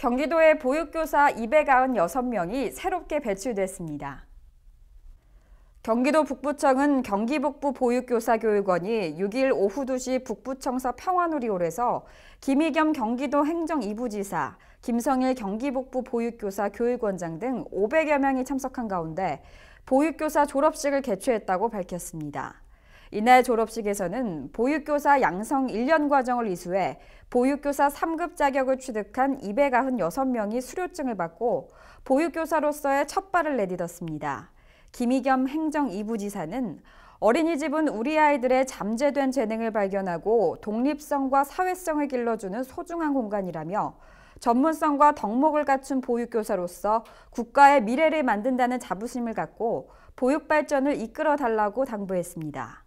경기도의 보육교사 296명이 새롭게 배출됐습니다. 경기도 북부청은 경기북부 보육교사 교육원이 6일 오후 2시 북부청사 평화놀이홀에서 김희겸 경기도 행정 2부지사, 김성일 경기북부 보육교사 교육원장 등 500여 명이 참석한 가운데 보육교사 졸업식을 개최했다고 밝혔습니다. 이날 졸업식에서는 보육교사 양성 1년 과정을 이수해 보육교사 3급 자격을 취득한 296명이 수료증을 받고 보육교사로서의 첫 발을 내딛었습니다. 김희겸 행정 2부지사는 어린이집은 우리 아이들의 잠재된 재능을 발견하고 독립성과 사회성을 길러주는 소중한 공간이라며 전문성과 덕목을 갖춘 보육교사로서 국가의 미래를 만든다는 자부심을 갖고 보육 발전을 이끌어 달라고 당부했습니다.